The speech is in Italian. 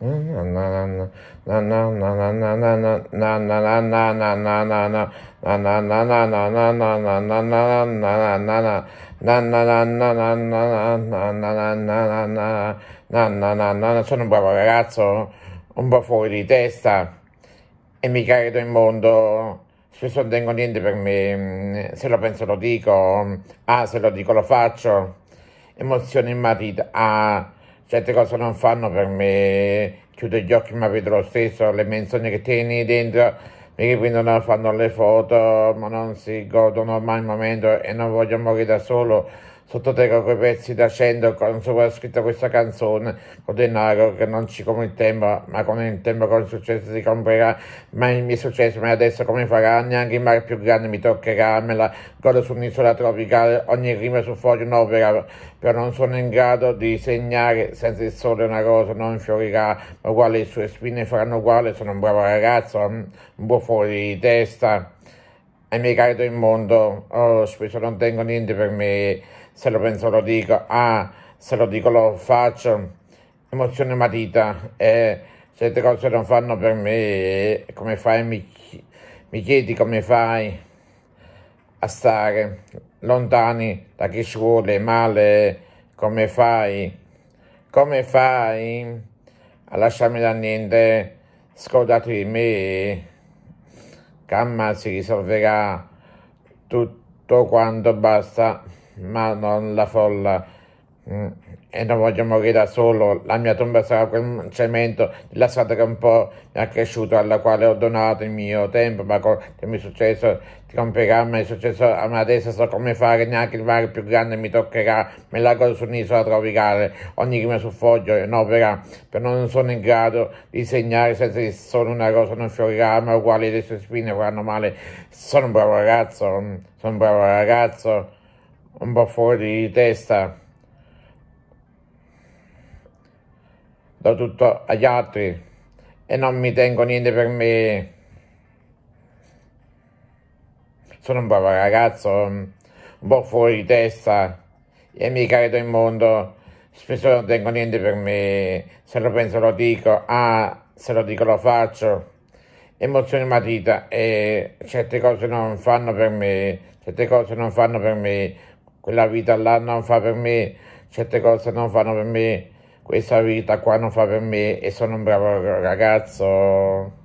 Sono un bravo ragazzo, un po' fuori di testa e mi carico in mondo. Spesso non tengo niente per me, se lo penso lo dico, ah se lo dico lo faccio. Emozione in matita, ah certe cose non fanno per me, chiudo gli occhi ma vedo lo stesso, le menzogne che tieni dentro, perché quindi non fanno le foto, ma non si godono mai il momento e non voglio morire da solo sottoterra quei pezzi da 100 non so quella scritta questa canzone con denaro ecco che non ci come il tempo ma con il tempo con il successo si comprerà ma il mio successo ma adesso come farà neanche il mare più grande mi toccherà me la godo su un'isola tropicale ogni rima su foglio un'opera però non sono in grado di segnare senza il sole una rosa non fiorirà ma uguale le sue spine faranno uguale sono un bravo ragazzo un po' fuori di testa ai miei cari del mondo, oh, spesso non tengo niente per me, se lo penso lo dico, ah, se lo dico lo faccio, emozione matita, eh, certe cose non fanno per me, eh, come fai, mi, mi chiedi come fai a stare lontani da chi ci vuole male, come fai, come fai a lasciarmi da niente, scordati di me si risolverà tutto quanto basta, ma non la folla Mm. e non voglio morire da solo, la mia tomba sarà quel cemento della strada che un po' mi ha cresciuto, alla quale ho donato il mio tempo, ma con mi è successo ti comperà, ma è successo a me adesso so come fare, neanche il mare più grande mi toccherà, me la godo su un'isola tropicale, ogni rima sul foglio è un'opera, però non sono in grado di segnare senza che solo una cosa non fiorirà, ma uguali le sue spine faranno male, sono un bravo ragazzo, mm, sono un bravo ragazzo, un po' fuori di testa. do tutto agli altri e non mi tengo niente per me. Sono un bravo ragazzo, un po' fuori di testa e mi carico in mondo. Spesso non tengo niente per me, se lo penso lo dico, ah, se lo dico lo faccio. Emozioni matita e certe cose non fanno per me, certe cose non fanno per me, quella vita là non fa per me, certe cose non fanno per me questa vita qua non fa per me e sono un bravo ragazzo